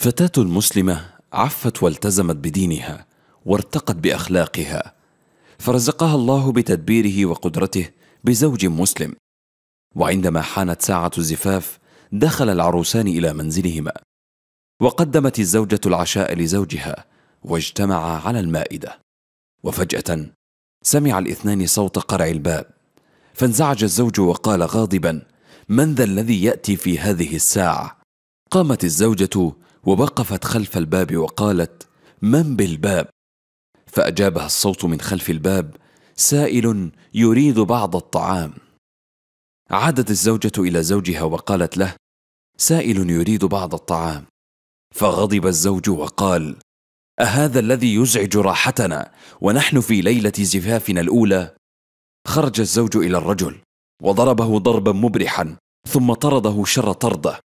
فتاة مسلمة عفت والتزمت بدينها وارتقت بأخلاقها فرزقها الله بتدبيره وقدرته بزوج مسلم وعندما حانت ساعة الزفاف دخل العروسان إلى منزلهما وقدمت الزوجة العشاء لزوجها واجتمعا على المائدة وفجأة سمع الاثنان صوت قرع الباب فانزعج الزوج وقال غاضبا من ذا الذي يأتي في هذه الساعة؟ قامت الزوجة ووقفت خلف الباب وقالت من بالباب فاجابها الصوت من خلف الباب سائل يريد بعض الطعام عادت الزوجه الى زوجها وقالت له سائل يريد بعض الطعام فغضب الزوج وقال اهذا الذي يزعج راحتنا ونحن في ليله زفافنا الاولى خرج الزوج الى الرجل وضربه ضربا مبرحا ثم طرده شر طرده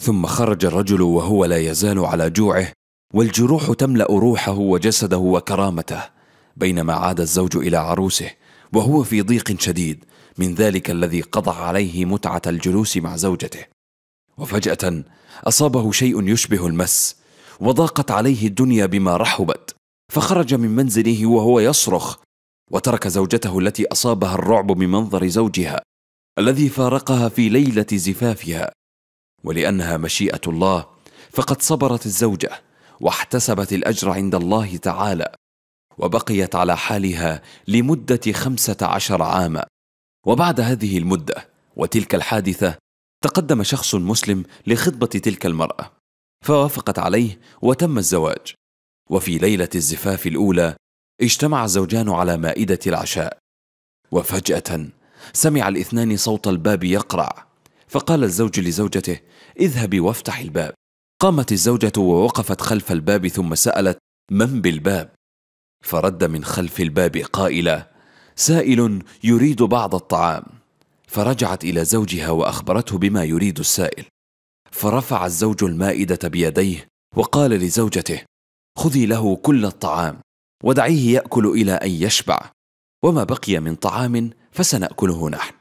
ثم خرج الرجل وهو لا يزال على جوعه والجروح تملا روحه وجسده وكرامته بينما عاد الزوج الى عروسه وهو في ضيق شديد من ذلك الذي قضى عليه متعه الجلوس مع زوجته وفجاه اصابه شيء يشبه المس وضاقت عليه الدنيا بما رحبت فخرج من منزله وهو يصرخ وترك زوجته التي اصابها الرعب بمنظر زوجها الذي فارقها في ليله زفافها ولانها مشيئه الله فقد صبرت الزوجه واحتسبت الاجر عند الله تعالى وبقيت على حالها لمده خمسه عشر عاما وبعد هذه المده وتلك الحادثه تقدم شخص مسلم لخطبه تلك المراه فوافقت عليه وتم الزواج وفي ليله الزفاف الاولى اجتمع الزوجان على مائده العشاء وفجاه سمع الاثنان صوت الباب يقرع فقال الزوج لزوجته اذهبي وافتحي الباب قامت الزوجة ووقفت خلف الباب ثم سألت من بالباب فرد من خلف الباب قائلا سائل يريد بعض الطعام فرجعت إلى زوجها وأخبرته بما يريد السائل فرفع الزوج المائدة بيديه وقال لزوجته خذي له كل الطعام ودعيه يأكل إلى أن يشبع وما بقي من طعام فسنأكله نحن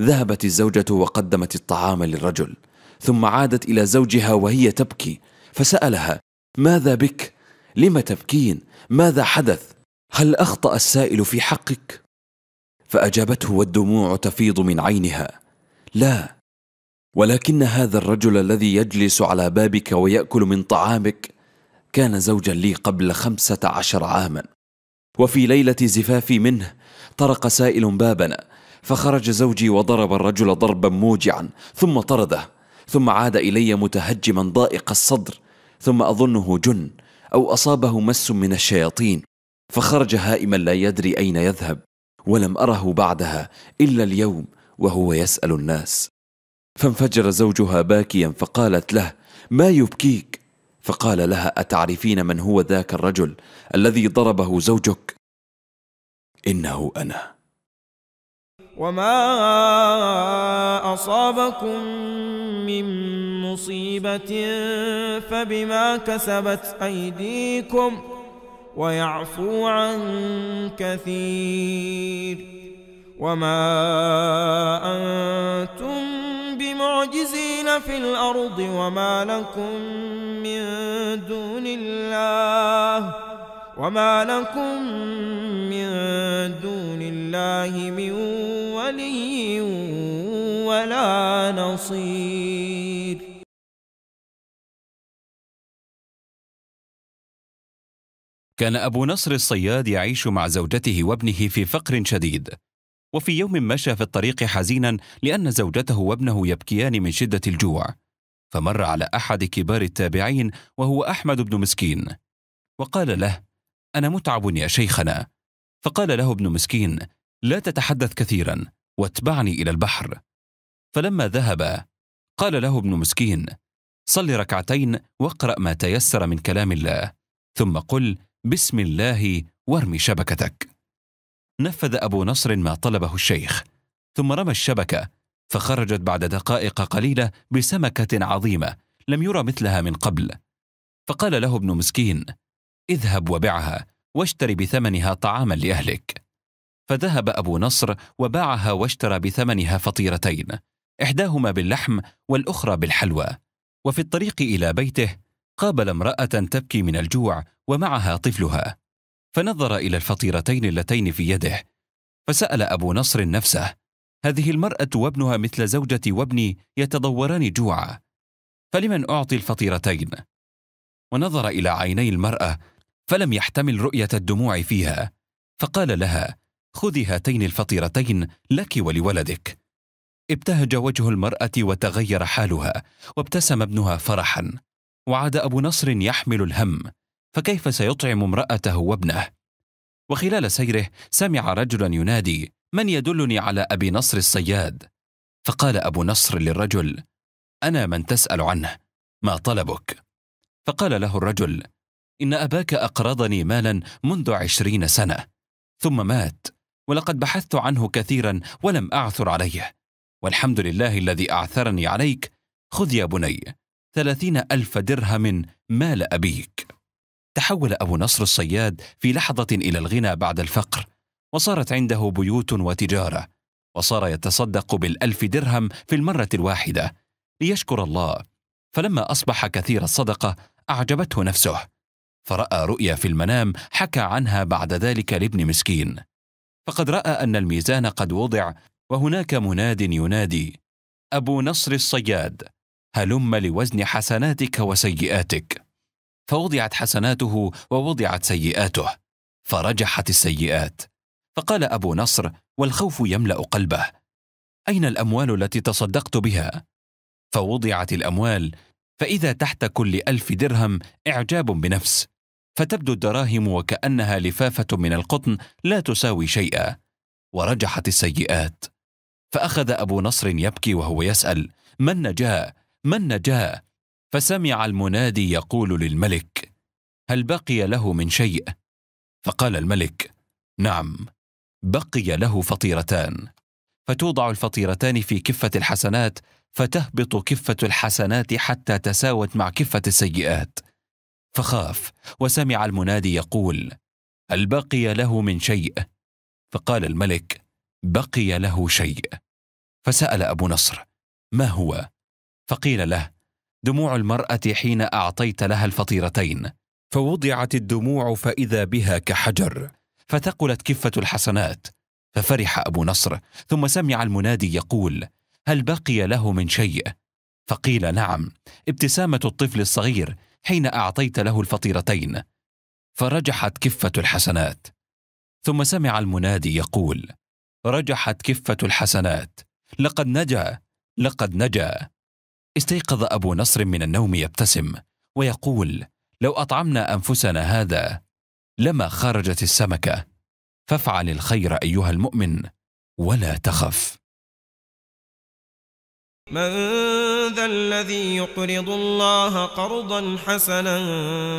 ذهبت الزوجة وقدمت الطعام للرجل ثم عادت إلى زوجها وهي تبكي فسألها ماذا بك؟ لم تبكين؟ ماذا حدث؟ هل أخطأ السائل في حقك؟ فأجابته والدموع تفيض من عينها لا ولكن هذا الرجل الذي يجلس على بابك ويأكل من طعامك كان زوجا لي قبل خمسة عشر عاما وفي ليلة زفافي منه طرق سائل بابنا فخرج زوجي وضرب الرجل ضربا موجعا ثم طرده ثم عاد الي متهجما ضائق الصدر ثم اظنه جن او اصابه مس من الشياطين فخرج هائما لا يدري اين يذهب ولم اره بعدها الا اليوم وهو يسال الناس فانفجر زوجها باكيا فقالت له ما يبكيك فقال لها اتعرفين من هو ذاك الرجل الذي ضربه زوجك انه انا وما أصابكم من مصيبة فبما كسبت أيديكم ويعفو عن كثير وما أنتم بمعجزين في الأرض وما لكم من دون الله وما لكم من دون الله من ولي ولا نصير كان أبو نصر الصياد يعيش مع زوجته وابنه في فقر شديد وفي يوم مشى في الطريق حزينا لأن زوجته وابنه يبكيان من شدة الجوع فمر على أحد كبار التابعين وهو أحمد بن مسكين وقال له انا متعب يا شيخنا فقال له ابن مسكين لا تتحدث كثيرا واتبعني الى البحر فلما ذهب قال له ابن مسكين صل ركعتين واقرا ما تيسر من كلام الله ثم قل بسم الله وارمي شبكتك نفذ ابو نصر ما طلبه الشيخ ثم رمى الشبكه فخرجت بعد دقائق قليله بسمكه عظيمه لم يرى مثلها من قبل فقال له ابن مسكين اذهب وبعها واشتري بثمنها طعاما لأهلك فذهب أبو نصر وباعها واشترى بثمنها فطيرتين إحداهما باللحم والأخرى بالحلوى وفي الطريق إلى بيته قابل امرأة تبكي من الجوع ومعها طفلها فنظر إلى الفطيرتين اللتين في يده فسأل أبو نصر نفسه هذه المرأة وابنها مثل زوجتي وابني يتضوران جوعا فلمن أعطي الفطيرتين؟ ونظر إلى عيني المرأة فلم يحتمل رؤيه الدموع فيها فقال لها خذي هاتين الفطيرتين لك ولولدك ابتهج وجه المراه وتغير حالها وابتسم ابنها فرحا وعاد ابو نصر يحمل الهم فكيف سيطعم امراته وابنه وخلال سيره سمع رجلا ينادي من يدلني على ابي نصر الصياد فقال ابو نصر للرجل انا من تسال عنه ما طلبك فقال له الرجل إن أباك أقرضني مالا منذ عشرين سنة ثم مات ولقد بحثت عنه كثيرا ولم أعثر عليه والحمد لله الذي أعثرني عليك خذ يا بني ثلاثين ألف درهم مال أبيك تحول أبو نصر الصياد في لحظة إلى الغنى بعد الفقر وصارت عنده بيوت وتجارة وصار يتصدق بالألف درهم في المرة الواحدة ليشكر الله فلما أصبح كثير الصدقة أعجبته نفسه فراى رؤيا في المنام حكى عنها بعد ذلك لابن مسكين فقد راى ان الميزان قد وضع وهناك مناد ينادي ابو نصر الصياد هلم لوزن حسناتك وسيئاتك فوضعت حسناته ووضعت سيئاته فرجحت السيئات فقال ابو نصر والخوف يملا قلبه اين الاموال التي تصدقت بها فوضعت الاموال فاذا تحت كل الف درهم اعجاب بنفس فتبدو الدراهم وكأنها لفافة من القطن لا تساوي شيئا ورجحت السيئات فأخذ أبو نصر يبكي وهو يسأل من نجا؟ من نجا؟ فسمع المنادي يقول للملك هل بقي له من شيء؟ فقال الملك نعم بقي له فطيرتان فتوضع الفطيرتان في كفة الحسنات فتهبط كفة الحسنات حتى تساوت مع كفة السيئات فخاف وسمع المنادي يقول هل بقي له من شيء فقال الملك بقي له شيء فسال ابو نصر ما هو فقيل له دموع المراه حين اعطيت لها الفطيرتين فوضعت الدموع فاذا بها كحجر فثقلت كفه الحسنات ففرح ابو نصر ثم سمع المنادي يقول هل بقي له من شيء فقيل نعم ابتسامه الطفل الصغير حين اعطيت له الفطيرتين فرجحت كفه الحسنات ثم سمع المنادي يقول رجحت كفه الحسنات لقد نجا لقد نجا استيقظ ابو نصر من النوم يبتسم ويقول لو اطعمنا انفسنا هذا لما خرجت السمكه فافعل الخير ايها المؤمن ولا تخف من ذا الذي يقرض الله قرضا حسنا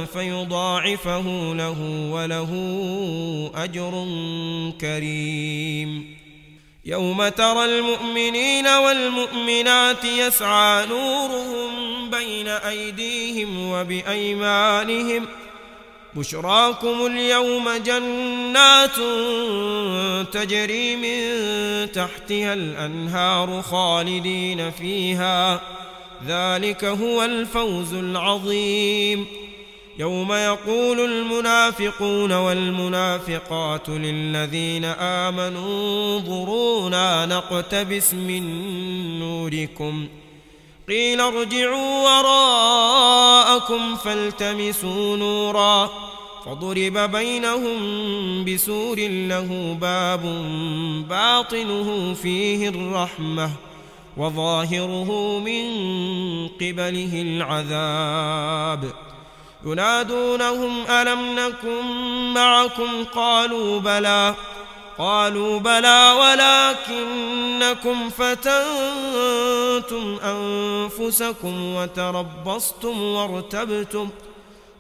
فيضاعفه له وله أجر كريم يوم ترى المؤمنين والمؤمنات يسعى نورهم بين أيديهم وبأيمانهم ۖ بشراكم اليوم جنات تجري من تحتها الأنهار خالدين فيها ذلك هو الفوز العظيم يوم يقول المنافقون والمنافقات للذين آمنوا انظرونا نقتبس من نوركم ۖ قيل ارجعوا وراءكم فالتمسوا نورا فضرب بينهم بسور له باب باطنه فيه الرحمة وظاهره من قبله العذاب ينادونهم ألم نكن معكم قالوا بلى قالوا بلى ولكنكم فتنتم أنفسكم وتربصتم وارتبتم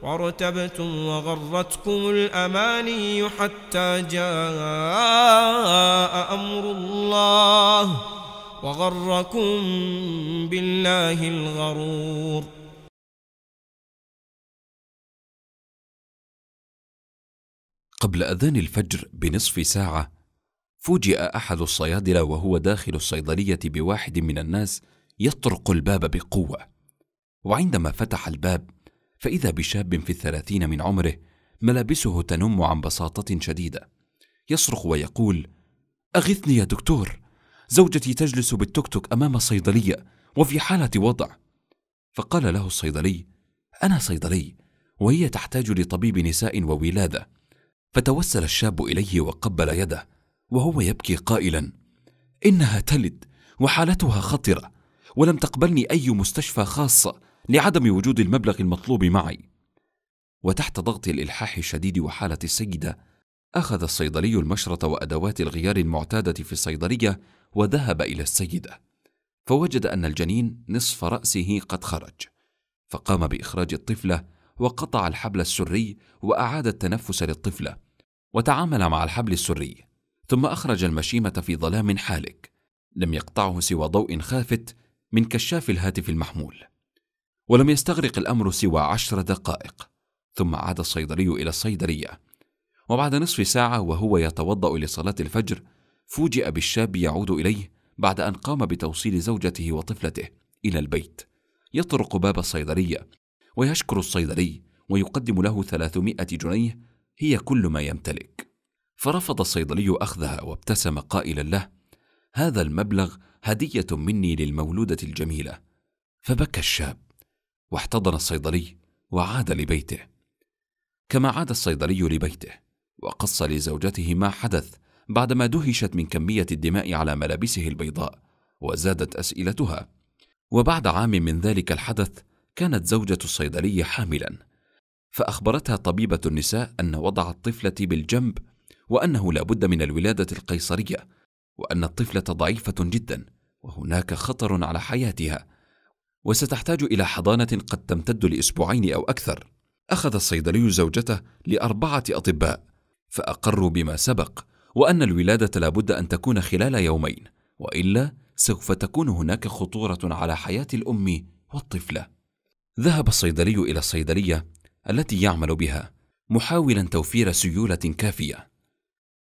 وارتبتم وغرتكم الأماني حتى جاء أمر الله وغركم بالله الغرور قبل أذان الفجر بنصف ساعة فوجئ أحد الصيادلة وهو داخل الصيدلية بواحد من الناس يطرق الباب بقوة وعندما فتح الباب فإذا بشاب في الثلاثين من عمره ملابسه تنم عن بساطة شديدة يصرخ ويقول أغثني يا دكتور زوجتي تجلس بالتكتك أمام الصيدلية وفي حالة وضع فقال له الصيدلي أنا صيدلي وهي تحتاج لطبيب نساء وولادة فتوسل الشاب اليه وقبل يده وهو يبكي قائلا انها تلد وحالتها خطره ولم تقبلني اي مستشفى خاصه لعدم وجود المبلغ المطلوب معي وتحت ضغط الالحاح الشديد وحاله السيده اخذ الصيدلي المشرط وادوات الغيار المعتاده في الصيدليه وذهب الى السيده فوجد ان الجنين نصف راسه قد خرج فقام باخراج الطفله وقطع الحبل السري واعاد التنفس للطفله وتعامل مع الحبل السري ثم أخرج المشيمة في ظلام حالك لم يقطعه سوى ضوء خافت من كشاف الهاتف المحمول ولم يستغرق الأمر سوى عشر دقائق ثم عاد الصيدلي إلى الصيدلية وبعد نصف ساعة وهو يتوضأ لصلاة الفجر فوجئ بالشاب يعود إليه بعد أن قام بتوصيل زوجته وطفلته إلى البيت يطرق باب الصيدلية ويشكر الصيدلي ويقدم له ثلاثمائة جنيه هي كل ما يمتلك فرفض الصيدلي اخذها وابتسم قائلا له هذا المبلغ هديه مني للمولوده الجميله فبكى الشاب واحتضن الصيدلي وعاد لبيته كما عاد الصيدلي لبيته وقص لزوجته ما حدث بعدما دهشت من كميه الدماء على ملابسه البيضاء وزادت اسئلتها وبعد عام من ذلك الحدث كانت زوجه الصيدلي حاملا فأخبرتها طبيبة النساء أن وضع الطفلة بالجنب وأنه لا بد من الولادة القيصرية وأن الطفلة ضعيفة جدا وهناك خطر على حياتها وستحتاج إلى حضانة قد تمتد لأسبوعين أو أكثر أخذ الصيدلي زوجته لأربعة أطباء فأقروا بما سبق وأن الولادة لابد أن تكون خلال يومين وإلا سوف تكون هناك خطورة على حياة الأم والطفلة ذهب الصيدلي إلى الصيدلية التي يعمل بها محاولا توفير سيوله كافيه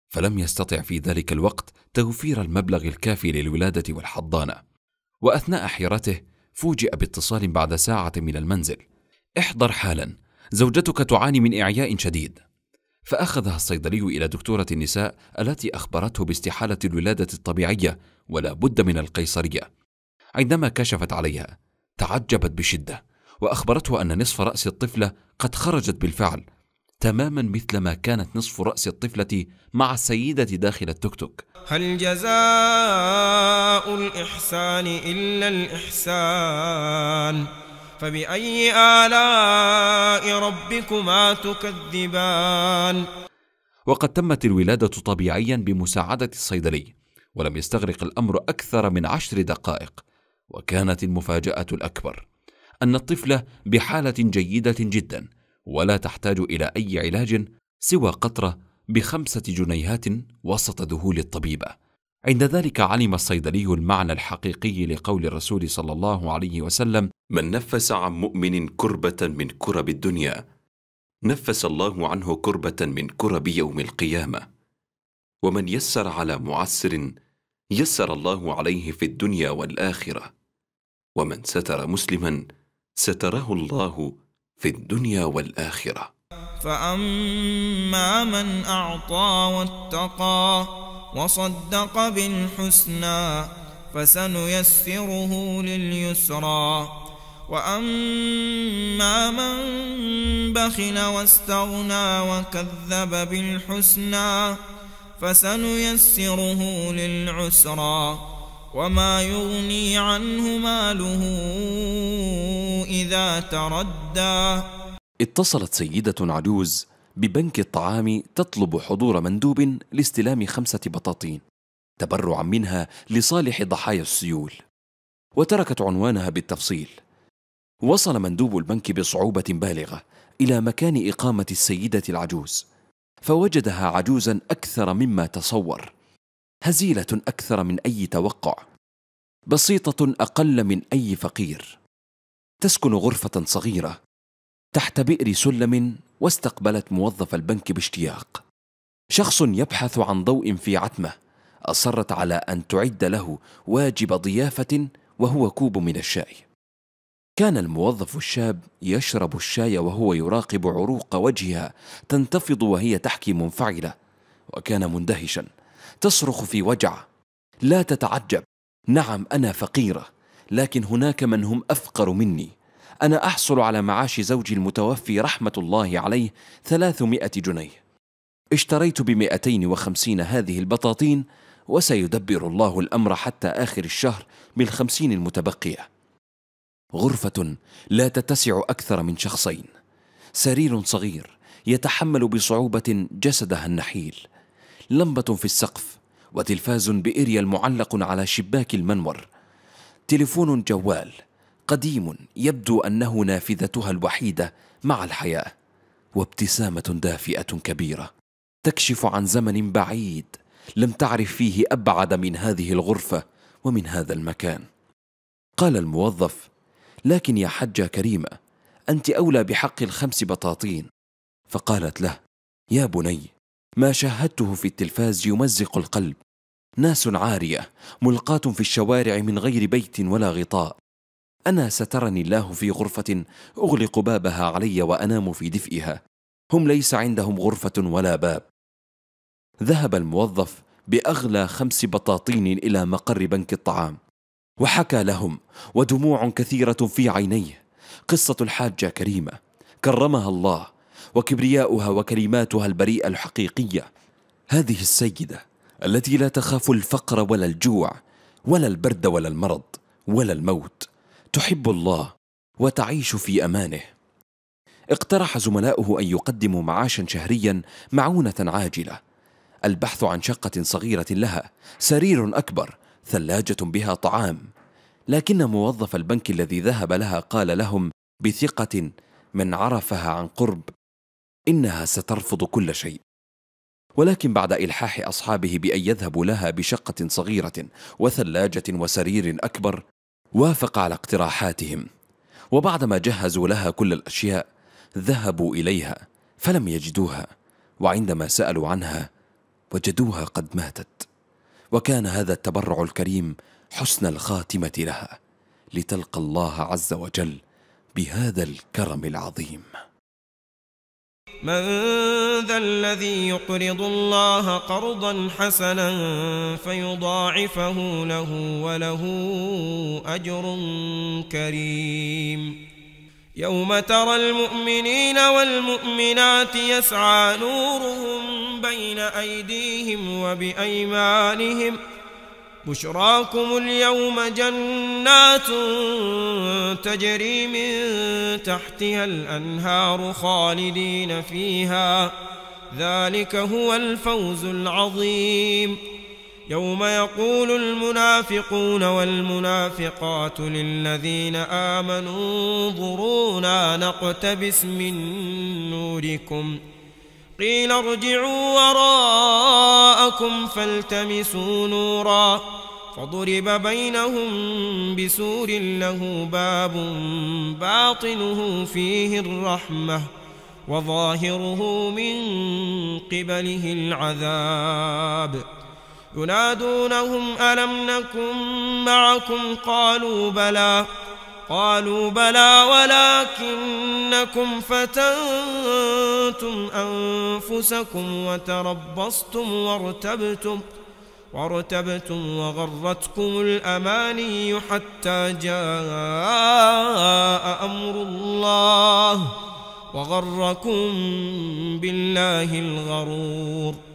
فلم يستطع في ذلك الوقت توفير المبلغ الكافي للولاده والحضانه واثناء حيرته فوجئ باتصال بعد ساعه من المنزل احضر حالا زوجتك تعاني من اعياء شديد فاخذها الصيدلي الى دكتوره النساء التي اخبرته باستحاله الولاده الطبيعيه ولا بد من القيصريه عندما كشفت عليها تعجبت بشده وأخبرته أن نصف رأس الطفلة قد خرجت بالفعل تماما مثل ما كانت نصف رأس الطفلة مع السيدة داخل التوك توك هل جزاء الإحسان إلا الإحسان فبأي آلاء ربكما تكذبان وقد تمت الولادة طبيعيا بمساعدة الصيدلي ولم يستغرق الأمر أكثر من عشر دقائق وكانت المفاجأة الأكبر ان الطفله بحاله جيده جدا ولا تحتاج الى اي علاج سوى قطره بخمسه جنيهات وسط ذهول الطبيبه عند ذلك علم الصيدلي المعنى الحقيقي لقول الرسول صلى الله عليه وسلم من نفس عن مؤمن كربه من كرب الدنيا نفس الله عنه كربه من كرب يوم القيامه ومن يسر على معسر يسر الله عليه في الدنيا والاخره ومن ستر مسلما ستراه الله في الدنيا والاخره فاما من اعطى واتقى وصدق بالحسنى فسنيسره لليسرى واما من بخل واستغنى وكذب بالحسنى فسنيسره للعسرى وما يغني عنه ماله إذا تردى اتصلت سيدة عجوز ببنك الطعام تطلب حضور مندوب لاستلام خمسة بطاطين تبرعا منها لصالح ضحايا السيول وتركت عنوانها بالتفصيل وصل مندوب البنك بصعوبة بالغة إلى مكان إقامة السيدة العجوز فوجدها عجوزا أكثر مما تصور هزيلة أكثر من أي توقع بسيطة أقل من أي فقير تسكن غرفة صغيرة تحت بئر سلم واستقبلت موظف البنك باشتياق شخص يبحث عن ضوء في عتمه أصرت على أن تعد له واجب ضيافة وهو كوب من الشاي كان الموظف الشاب يشرب الشاي وهو يراقب عروق وجهها تنتفض وهي تحكي منفعلة وكان مندهشا تصرخ في وجع لا تتعجب نعم انا فقيره لكن هناك من هم افقر مني انا احصل على معاش زوجي المتوفي رحمه الله عليه ثلاثمائه جنيه اشتريت بمئتين وخمسين هذه البطاطين وسيدبر الله الأمر حتى آخر الشهر بالخمسين المتبقية غرفة لا تتسع أكثر من شخصين سرير صغير يتحمل بصعوبة جسدها النحيل لمبة في السقف وتلفاز بإريال معلق على شباك المنور تلفون جوال قديم يبدو أنه نافذتها الوحيدة مع الحياة وابتسامة دافئة كبيرة تكشف عن زمن بعيد لم تعرف فيه أبعد من هذه الغرفة ومن هذا المكان قال الموظف لكن يا حجة كريمة أنت أولى بحق الخمس بطاطين فقالت له يا بني ما شاهدته في التلفاز يمزق القلب ناس عارية ملقاة في الشوارع من غير بيت ولا غطاء أنا سترني الله في غرفة أغلق بابها علي وأنام في دفئها هم ليس عندهم غرفة ولا باب ذهب الموظف بأغلى خمس بطاطين إلى مقر بنك الطعام وحكى لهم ودموع كثيرة في عينيه قصة الحاجة كريمة كرمها الله وكبرياؤها وكلماتها البريئة الحقيقية هذه السيدة التي لا تخاف الفقر ولا الجوع ولا البرد ولا المرض ولا الموت تحب الله وتعيش في أمانه اقترح زملاؤه أن يقدموا معاشا شهريا معونة عاجلة البحث عن شقة صغيرة لها سرير أكبر ثلاجة بها طعام لكن موظف البنك الذي ذهب لها قال لهم بثقة من عرفها عن قرب إنها سترفض كل شيء ولكن بعد إلحاح أصحابه بأن يذهبوا لها بشقة صغيرة وثلاجة وسرير أكبر وافق على اقتراحاتهم وبعدما جهزوا لها كل الأشياء ذهبوا إليها فلم يجدوها وعندما سألوا عنها وجدوها قد ماتت وكان هذا التبرع الكريم حسن الخاتمة لها لتلقى الله عز وجل بهذا الكرم العظيم من ذا الذي يقرض الله قرضا حسنا فيضاعفه له وله أجر كريم يوم ترى المؤمنين والمؤمنات يسعى نورهم بين أيديهم وبأيمانهم ۖ بشراكم اليوم جنات تجري من تحتها الأنهار خالدين فيها ذلك هو الفوز العظيم يوم يقول المنافقون والمنافقات للذين آمنوا انظرونا نقتبس من نوركم ۖ قيل ارجعوا وراءكم فالتمسوا نورا فضرب بينهم بسور له باب باطنه فيه الرحمة وظاهره من قبله العذاب ينادونهم ألم نكن معكم قالوا بلى قالوا بلى ولكنكم فتنتم قتلتم أنفسكم وتربصتم وارتبتم وارتبتم وغرتكم الأماني حتى جاء أمر الله وغركم بالله الغرور